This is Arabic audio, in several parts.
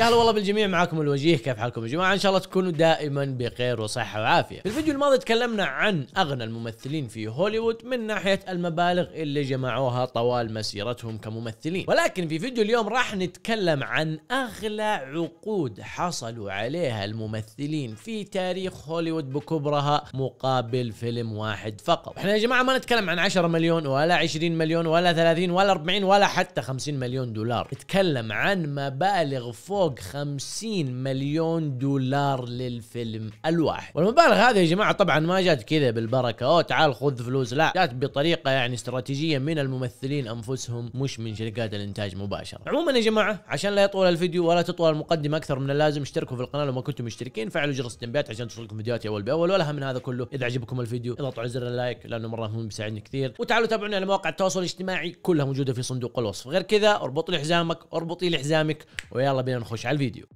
يا هلا والله بالجميع معاكم الوجيه كيف حالكم يا جماعه ان شاء الله تكونوا دائما بخير وصحه وعافيه في الفيديو الماضي تكلمنا عن اغنى الممثلين في هوليوود من ناحيه المبالغ اللي جمعوها طوال مسيرتهم كممثلين ولكن في فيديو اليوم راح نتكلم عن اغلى عقود حصلوا عليها الممثلين في تاريخ هوليوود بكبرها مقابل فيلم واحد فقط احنا يا جماعه ما نتكلم عن 10 مليون ولا 20 مليون ولا 30 ولا 40 ولا حتى 50 مليون دولار نتكلم عن مبالغ فوق فوق 50 مليون دولار للفيلم الواحد والمبالغ هذه يا جماعه طبعا ما جات كذا بالبركه او تعال خذ فلوس لا جات بطريقه يعني استراتيجيه من الممثلين انفسهم مش من شركات الانتاج مباشره عموما يا جماعه عشان لا يطول الفيديو ولا تطول المقدمه اكثر من اللازم اشتركوا في القناه لو ما كنتم مشتركين فعلوا جرس التنبيهات عشان توصلكم فيديوهاتي اول باول ولا هم من هذا كله اذا عجبكم الفيديو اضغطوا على زر اللايك لانه مره مهم بيساعدني كثير وتعالوا تابعونا على مواقع التواصل الاجتماعي كلها موجوده في صندوق الوصف غير كذا اربط لي حزامك اربطي لي حزامك ويلا بينا نخش على الفيديو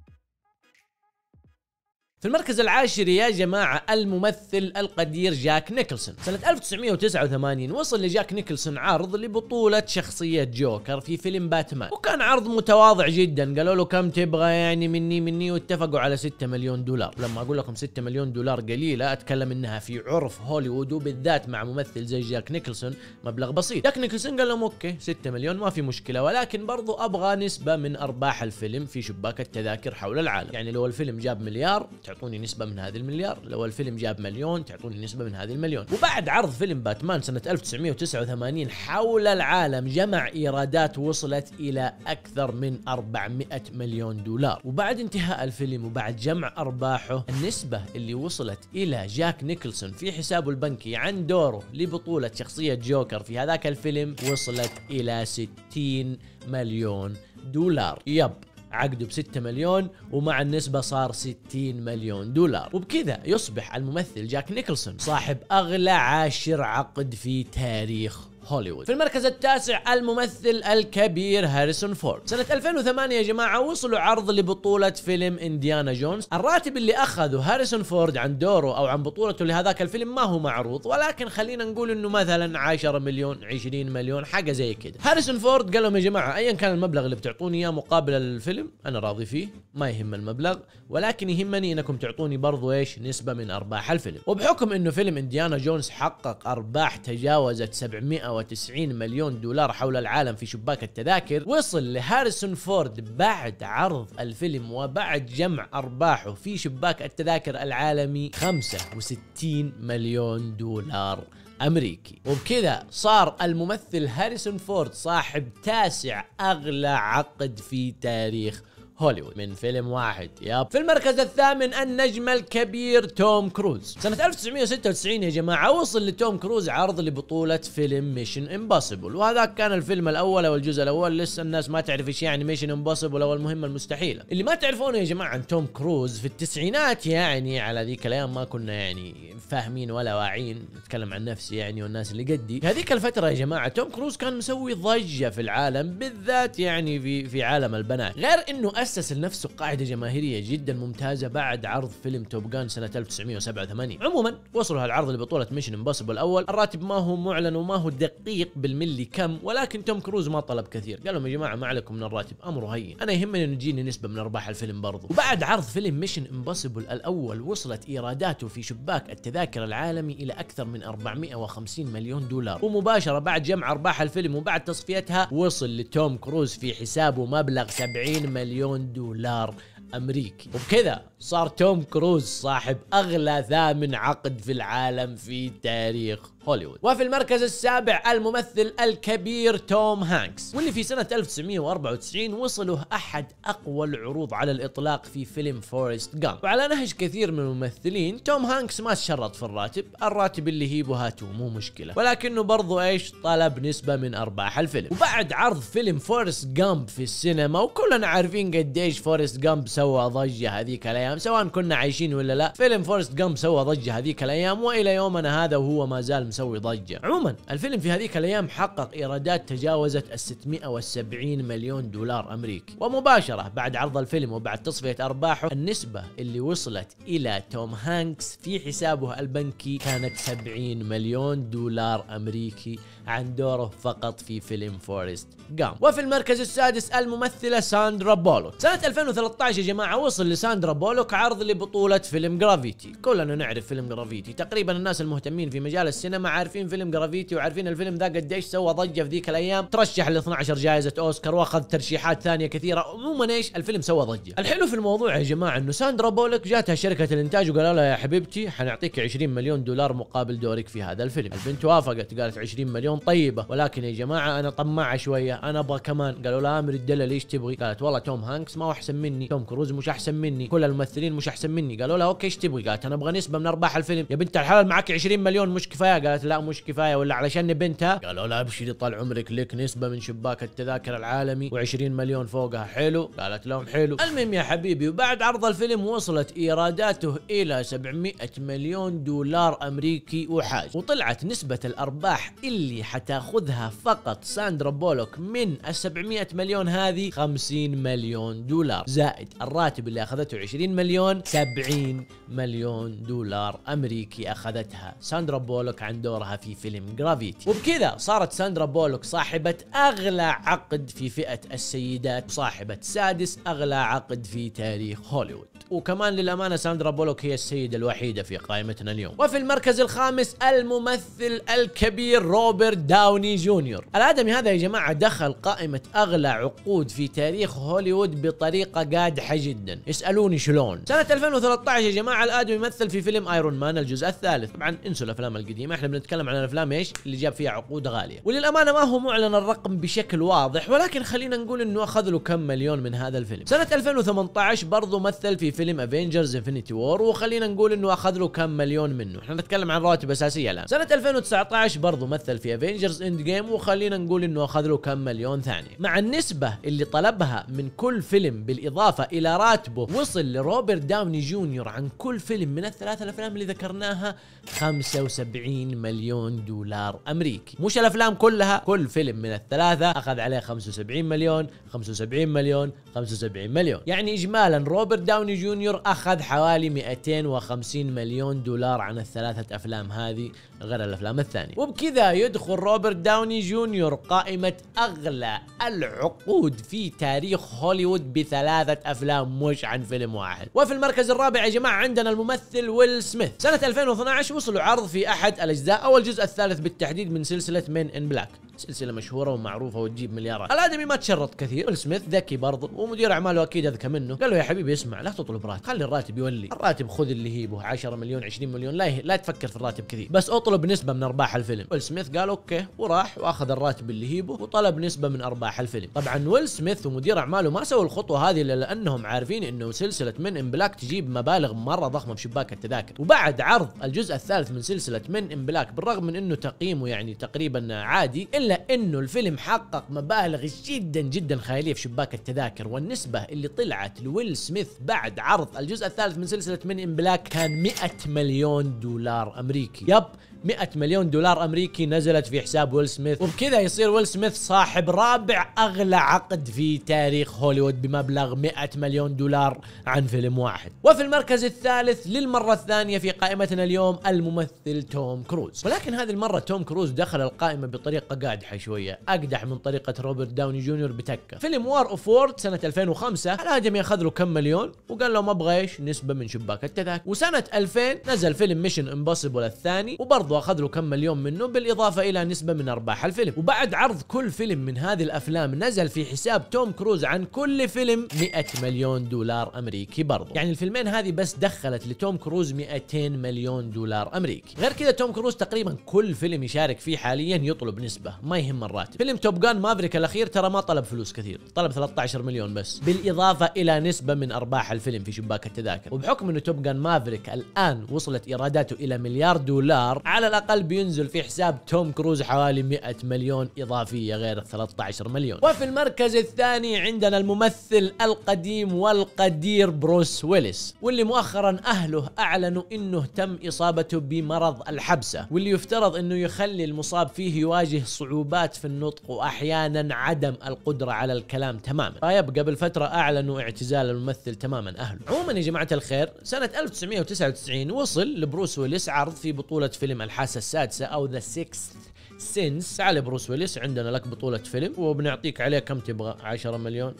في المركز العاشر يا جماعة الممثل القدير جاك نيكلسون سنة 1989 وصل لجاك نيكلسون عرض لبطولة شخصية جوكر في فيلم باتمان وكان عرض متواضع جدا قالوا له كم تبغى يعني مني مني واتفقوا على 6 مليون دولار لما أقول لكم 6 مليون دولار قليلة أتكلم إنها في عرف هوليوود وبالذات مع ممثل زي جاك نيكلسون مبلغ بسيط جاك نيكلسون قال لهم أوكي 6 مليون ما في مشكلة ولكن برضو أبغى نسبة من أرباح الفيلم في شباك التذاكر حول العالم يعني لو الفيلم جاب مليار تعطوني نسبه من هذه المليار لو الفيلم جاب مليون تعطوني نسبه من هذه المليون وبعد عرض فيلم باتمان سنه 1989 حول العالم جمع ايرادات وصلت الى اكثر من 400 مليون دولار وبعد انتهاء الفيلم وبعد جمع ارباحه النسبه اللي وصلت الى جاك نيكلسون في حسابه البنكي عن دوره لبطوله شخصيه جوكر في هذاك الفيلم وصلت الى 60 مليون دولار يب عقده ب 6 مليون ومع النسبة صار 60 مليون دولار وبكذا يصبح الممثل جاك نيكلسون صاحب أغلى عاشر عقد في تاريخ هوليوود في المركز التاسع الممثل الكبير هاريسون فورد سنة 2008 يا جماعة وصلوا عرض لبطولة فيلم انديانا جونز الراتب اللي اخذه هاريسون فورد عن دوره او عن بطولته لهذاك الفيلم ما هو معروض ولكن خلينا نقول انه مثلا 10 مليون 20 مليون حاجة زي كده هاريسون فورد قال لهم يا جماعة ايا كان المبلغ اللي بتعطوني اياه مقابل الفيلم انا راضي فيه ما يهم المبلغ ولكن يهمني انكم تعطوني برضو ايش نسبة من ارباح الفيلم وبحكم انه فيلم انديانا جونز حقق ارباح تجاوزت 700 98 مليون دولار حول العالم في شباك التذاكر وصل لهاريسون فورد بعد عرض الفيلم وبعد جمع أرباحه في شباك التذاكر العالمي 65 مليون دولار امريكي وبكذا صار الممثل هاريسون فورد صاحب تاسع اغلى عقد في تاريخ هوليوود من فيلم واحد ياب في المركز الثامن النجم الكبير توم كروز سنة 1996 يا جماعة وصل لتوم كروز عرض لبطولة فيلم ميشن امبوسيبل وهذاك كان الفيلم الأول أو الجزء الأول لسه الناس ما تعرف ايش يعني ميشن امبوسيبل أو المهمة المستحيلة اللي ما تعرفونه يا جماعة عن توم كروز في التسعينات يعني على ذيك الأيام ما كنا يعني فاهمين ولا واعين أتكلم عن نفسي يعني والناس اللي قدي في هذيك الفترة يا جماعة توم كروز كان مسوي ضجة في العالم بالذات يعني في في عالم البنات غير انه أسس لنفسه قاعدة جماهيرية جدا ممتازة بعد عرض فيلم توب جان سنة 1987 عموما وصلوا هالعرض لبطولة ميشن امبوسيبل الأول الراتب ما هو معلن وما هو دقيق بالملي كم ولكن توم كروز ما طلب كثير قال لهم يا جماعة ما عليكم من الراتب أمره هين أنا يهمني أنه يجيني نسبة من أرباح الفيلم برضو وبعد عرض فيلم ميشن امبوسيبل الأول وصلت إيراداته في شباك التذاكر العالمي إلى أكثر من 450 مليون دولار ومباشرة بعد جمع أرباح الفيلم وبعد تصفيتها وصل لتوم كروز في حسابه مبلغ 70 مليون مليون دولار امريكي وبكذا صار توم كروز صاحب اغلى ثامن عقد في العالم في تاريخ هوليوود وفي المركز السابع الممثل الكبير توم هانكس واللي في سنة 1994 وصله أحد أقوى العروض على الإطلاق في فيلم فورست جام وعلى نهج كثير من الممثلين توم هانكس ما تشرط في الراتب الراتب اللي هي بهاته مو مشكلة ولكنه برضو إيش طلب نسبة من أرباح الفيلم وبعد عرض فيلم فورست جامب في السينما وكلنا عارفين قديش فورست جامب سوى ضجة هذيك الأيام سواء كنا عايشين ولا لا فيلم فورست جامب سوى ضجة هذيك الأيام وإلى يومنا هذا وهو ما زال مسوي ضجه عموما الفيلم في هذيك الايام حقق ايرادات تجاوزت ال 670 مليون دولار امريكي ومباشره بعد عرض الفيلم وبعد تصفيه ارباحه النسبه اللي وصلت الى توم هانكس في حسابه البنكي كانت 70 مليون دولار امريكي عن دوره فقط في فيلم فورست جام وفي المركز السادس الممثله ساندرا بولوك سنه 2013 يا جماعه وصل لساندرا بولوك عرض لبطوله فيلم جرافيتي كلنا نعرف فيلم جرافيتي تقريبا الناس المهتمين في مجال السينما السينما عارفين فيلم جرافيتي وعارفين الفيلم ذا قديش سوى ضجه في ذيك الايام ترشح ل 12 جائزه اوسكار واخذ ترشيحات ثانيه كثيره عموما ايش الفيلم سوى ضجه الحلو في الموضوع يا جماعه انه ساندرا بولك جاتها شركه الانتاج وقالوا لها يا حبيبتي حنعطيك 20 مليون دولار مقابل دورك في هذا الفيلم البنت وافقت قالت 20 مليون طيبه ولكن يا جماعه انا طماعه شويه انا ابغى كمان قالوا لها امر الدلل ايش تبغي قالت والله توم هانكس ما هو احسن مني توم كروز مش احسن مني كل الممثلين مش احسن مني قالوا لها اوكي ايش تبغي قالت انا ابغى نسبه من ارباح الفيلم يا بنت الحلال معك 20 مليون مش كفايه قالت قالت لا مش كفايه ولا علشان بنتها قالوا لا ابشري طال عمرك لك نسبه من شباك التذاكر العالمي و20 مليون فوقها حلو قالت لهم حلو المهم يا حبيبي وبعد عرض الفيلم وصلت ايراداته الى 700 مليون دولار امريكي وحاج وطلعت نسبه الارباح اللي حتاخذها فقط ساندرا بولوك من ال 700 مليون هذه 50 مليون دولار زائد الراتب اللي اخذته 20 مليون 70 مليون دولار امريكي اخذتها ساندرا بولوك عند دورها في فيلم جرافيتي وبكذا صارت ساندرا بولوك صاحبة أغلى عقد في فئة السيدات وصاحبة سادس أغلى عقد في تاريخ هوليوود وكمان للأمانة ساندرا بولوك هي السيدة الوحيدة في قائمتنا اليوم وفي المركز الخامس الممثل الكبير روبرت داوني جونيور الآدمي هذا يا جماعة دخل قائمة أغلى عقود في تاريخ هوليوود بطريقة قادحة جدا اسألوني شلون سنة 2013 يا جماعة الآدمي يمثل في فيلم ايرون مان الجزء الثالث طبعا انسوا الافلام القديمة احنا بنتكلم عن الافلام ايش اللي جاب فيها عقود غاليه وللامانه ما هو معلن الرقم بشكل واضح ولكن خلينا نقول انه اخذ له كم مليون من هذا الفيلم سنه 2018 برضه مثل في فيلم افنجرز انفنتي وور وخلينا نقول انه اخذ له كم مليون منه احنا نتكلم عن رواتب اساسيه الان سنه 2019 برضه مثل في افنجرز اند جيم وخلينا نقول انه اخذ له كم مليون ثاني مع النسبه اللي طلبها من كل فيلم بالاضافه الى راتبه وصل لروبرت داوني جونيور عن كل فيلم من الثلاث الافلام اللي ذكرناها 75 مليون دولار امريكي مش الافلام كلها كل فيلم من الثلاثه اخذ عليه 75 مليون 75 مليون 75 مليون يعني اجمالا روبرت داوني جونيور اخذ حوالي 250 مليون دولار عن الثلاثه افلام هذه غير الافلام الثانيه وبكذا يدخل روبرت داوني جونيور قائمه اغلى العقود في تاريخ هوليوود بثلاثه افلام مش عن فيلم واحد وفي المركز الرابع يا جماعه عندنا الممثل ويل سميث سنه 2012 وصلوا عرض في احد الاجزاء الاجزاء او الجزء الثالث بالتحديد من سلسله مين ان بلاك سلسله مشهوره ومعروفه وتجيب مليارات الادمي ما تشرط كثير ويل سميث ذكي برضه ومدير اعماله اكيد اذكى منه قال له يا حبيبي اسمع لا تطلب راتب خلي الراتب يولي الراتب خذ اللي هيبه 10 مليون 20 مليون لا يه... لا تفكر في الراتب كثير بس اطلب نسبه من ارباح الفيلم ويل سميث قال اوكي وراح واخذ الراتب اللي هيبه وطلب نسبه من ارباح الفيلم طبعا ويل سميث ومدير اعماله ما سووا الخطوه هذه الا لانهم عارفين انه سلسله من ان بلاك تجيب مبالغ مره ضخمه بشباك التذاكر وبعد عرض الجزء الثالث من سلسله من ان بلاك بالرغم من انه تقييمه يعني تقريبا عادي إلا أنه الفيلم حقق مبالغ جدا جدا خيالية في شباك التذاكر والنسبة اللي طلعت لويل سميث بعد عرض الجزء الثالث من سلسلة من إن بلاك كان 100 مليون دولار أمريكي يب 100 مليون دولار امريكي نزلت في حساب ويل سميث وبكذا يصير ويل سميث صاحب رابع اغلى عقد في تاريخ هوليوود بمبلغ 100 مليون دولار عن فيلم واحد وفي المركز الثالث للمرة الثانية في قائمتنا اليوم الممثل توم كروز ولكن هذه المرة توم كروز دخل القائمة بطريقة قادحة شوية اقدح من طريقة روبرت داوني جونيور بتكة فيلم وار اوف وورد سنة 2005 الهاجم ياخذ له كم مليون وقال لهم ابغى ايش نسبة من شباك التذاكر وسنة 2000 نزل فيلم ميشن امبوسيبل الثاني وبرضه واخذ له كم مليون منه بالاضافه الى نسبه من ارباح الفيلم وبعد عرض كل فيلم من هذه الافلام نزل في حساب توم كروز عن كل فيلم 100 مليون دولار امريكي برضه يعني الفيلمين هذه بس دخلت لتوم كروز 200 مليون دولار امريكي غير كذا توم كروز تقريبا كل فيلم يشارك فيه حاليا يطلب نسبه ما يهم الراتب فيلم توب جان مافريك الاخير ترى ما طلب فلوس كثير طلب 13 مليون بس بالاضافه الى نسبه من ارباح الفيلم في شباك التذاكر وبحكم انه توب جان مافريك الان وصلت ايراداته الى مليار دولار على على الاقل بينزل في حساب توم كروز حوالي 100 مليون اضافيه غير 13 مليون وفي المركز الثاني عندنا الممثل القديم والقدير بروس ويلس واللي مؤخرا اهله اعلنوا انه تم اصابته بمرض الحبسه واللي يفترض انه يخلي المصاب فيه يواجه صعوبات في النطق واحيانا عدم القدره على الكلام تماما طيب قبل فتره اعلنوا اعتزال الممثل تماما اهله عموما يا جماعه الخير سنه 1999 وصل لبروس ويلس عرض في بطوله فيلم الحاسة السادسة أو ذا sixth سينس على بروس ويلس عندنا لك بطولة فيلم وبنعطيك عليه كم تبغى 10 مليون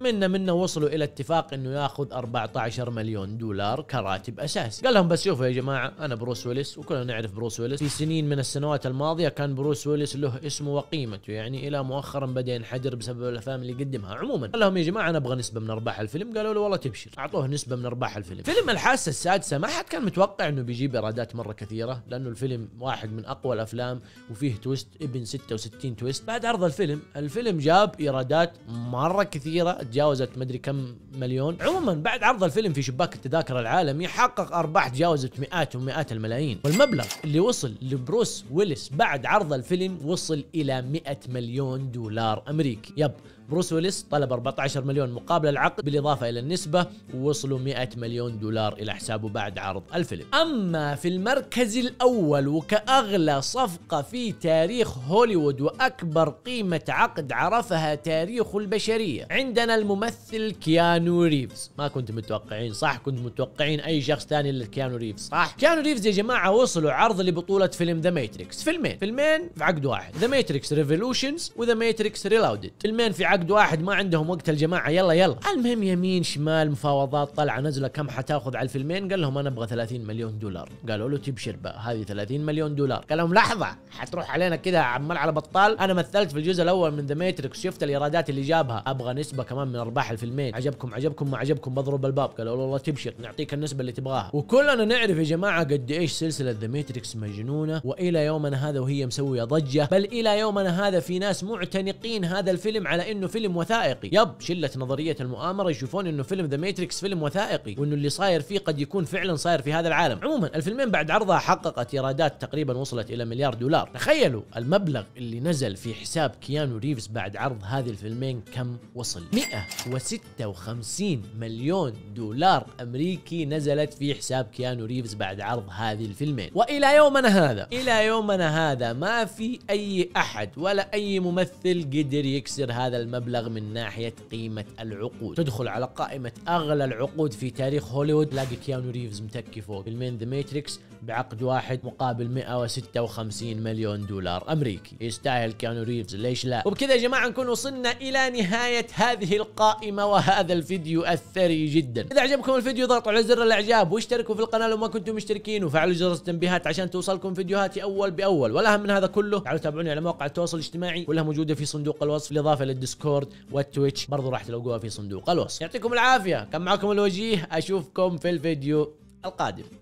منا منا وصلوا الى اتفاق انه ياخذ 14 مليون دولار كراتب اساسي قال لهم بس شوفوا يا جماعة انا بروس ويلس وكلنا نعرف بروس ويلس في سنين من السنوات الماضية كان بروس ويلس له اسمه وقيمته يعني الى مؤخرا بدا ينحدر بسبب الافلام اللي قدمها عموما قال لهم يا جماعة انا ابغى نسبة من ارباح الفيلم قالوا له والله تبشر اعطوه نسبة من ارباح الفيلم فيلم الحاسة السادسة ما حد كان متوقع انه بيجيب ايرادات مرة كثيرة لانه الفيلم واحد من اقوى الافلام وفي وفيه تويست ابن 66 تويست بعد عرض الفيلم الفيلم جاب ايرادات مره كثيره تجاوزت مدري كم مليون عموما بعد عرض الفيلم في شباك التذاكر العالمي حقق ارباح تجاوزت مئات ومئات الملايين والمبلغ اللي وصل لبروس ويلس بعد عرض الفيلم وصل الى 100 مليون دولار امريكي يب بروس ويلس طلب 14 مليون مقابل العقد بالاضافه الى النسبه ووصلوا 100 مليون دولار الى حسابه بعد عرض الفيلم. اما في المركز الاول وكاغلى صفقه في تاريخ هوليوود واكبر قيمه عقد عرفها تاريخ البشريه، عندنا الممثل كيانو ريفز، ما كنت متوقعين صح؟ كنت متوقعين اي شخص ثاني الا كيانو ريفز صح؟ كيانو ريفز يا جماعه وصلوا عرض لبطوله فيلم ذا ماتريكس، فيلمين، فيلمين في عقد واحد، ذا ماتريكس ريفولوشنز وذا ماتريكس ريلاودد، فيلمين في عقد عقد واحد ما عندهم وقت الجماعه يلا يلا المهم يمين شمال مفاوضات طلع نزله كم حتاخذ على الفيلمين قال لهم انا ابغى 30 مليون دولار قالوا له تبشر بقى هذه 30 مليون دولار قال لهم لحظه حتروح علينا كذا عمال على بطال انا مثلت في الجزء الاول من ذا ماتريكس شفت الايرادات اللي جابها ابغى نسبه كمان من ارباح الفيلمين عجبكم عجبكم ما عجبكم بضرب الباب قالوا له والله تبشر نعطيك النسبه اللي تبغاها وكلنا نعرف يا جماعه قد ايش سلسله ذا ماتريكس مجنونه والى يومنا هذا وهي مسويه ضجه بل الى يومنا هذا في ناس معتنقين هذا الفيلم على انه فيلم وثائقي يب شله نظريه المؤامره يشوفون انه فيلم ذا ماتريكس فيلم وثائقي وانه اللي صاير فيه قد يكون فعلا صاير في هذا العالم عموما الفيلمين بعد عرضها حققت ايرادات تقريبا وصلت الى مليار دولار تخيلوا المبلغ اللي نزل في حساب كيانو ريفز بعد عرض هذه الفيلمين كم وصل 156 مليون دولار امريكي نزلت في حساب كيانو ريفز بعد عرض هذه الفيلمين والى يومنا هذا الى يومنا هذا ما في اي احد ولا اي ممثل قدر يكسر هذا المبلغ مبلغ من ناحية قيمة العقود تدخل على قائمة أغلى العقود في تاريخ هوليوود تلاقي كيانو ريفز متكي فوق المين ذا ماتريكس بعقد واحد مقابل 156 مليون دولار أمريكي يستاهل كيانو ريفز ليش لا وبكذا يا جماعة نكون وصلنا إلى نهاية هذه القائمة وهذا الفيديو الثري جدا إذا عجبكم الفيديو ضغطوا على زر الإعجاب واشتركوا في القناة لو ما كنتم مشتركين وفعلوا جرس التنبيهات عشان توصلكم فيديوهاتي أول بأول والأهم من هذا كله تعالوا تابعوني على مواقع التواصل الاجتماعي كلها موجودة في صندوق الوصف بالإضافة للديسكورد الديسكورد والتويتش برضو راح تلاقوها في صندوق الوصف يعطيكم العافيه كان معكم الوجيه اشوفكم في الفيديو القادم